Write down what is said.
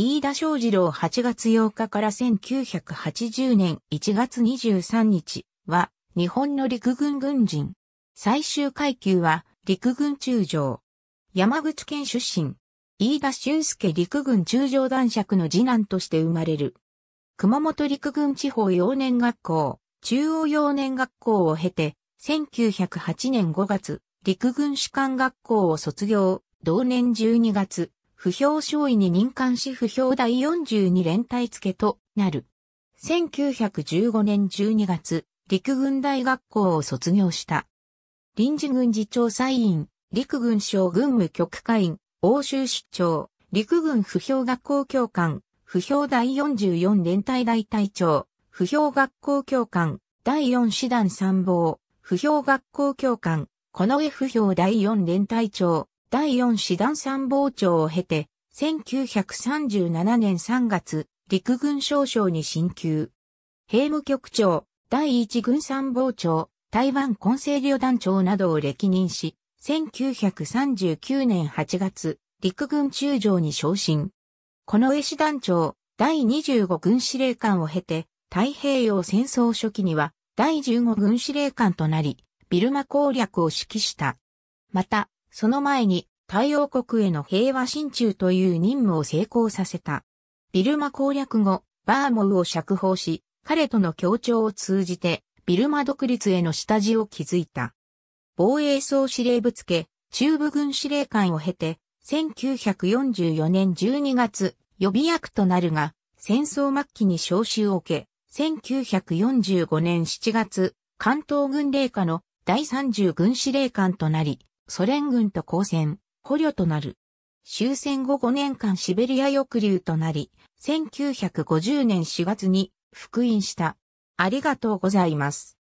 飯田昌次郎8月8日から1980年1月23日は日本の陸軍軍人。最終階級は陸軍中将。山口県出身。飯田俊介陸軍中将男爵の次男として生まれる。熊本陸軍地方幼年学校、中央幼年学校を経て、1908年5月、陸軍士官学校を卒業、同年12月、不評少尉に任官し不評第42連隊付となる。1915年12月、陸軍大学校を卒業した。臨時軍事調査員、陸軍省軍務局会員、欧州出張、陸軍不評学校教官、不評第44連隊大隊長、不評学校教官、第4師団参謀、不評学校教官、この不評第4連隊長、第4師団参謀長を経て、1937年3月、陸軍少将に進級。兵務局長、第1軍参謀長、台湾混成旅団長などを歴任し、1939年8月、陸軍中将に昇進。この絵師団長、第25軍司令官を経て、太平洋戦争初期には、第15軍司令官となり、ビルマ攻略を指揮した。また、その前に太陽国への平和進駐という任務を成功させた。ビルマ攻略後、バーモウを釈放し、彼との協調を通じて、ビルマ独立への下地を築いた。防衛総司令部付け、中部軍司令官を経て、1944年12月、予備役となるが、戦争末期に召集を受け、1945年7月、関東軍令下の第30軍司令官となり、ソ連軍と交戦、捕虜となる。終戦後5年間シベリア抑留となり、1950年4月に復員した。ありがとうございます。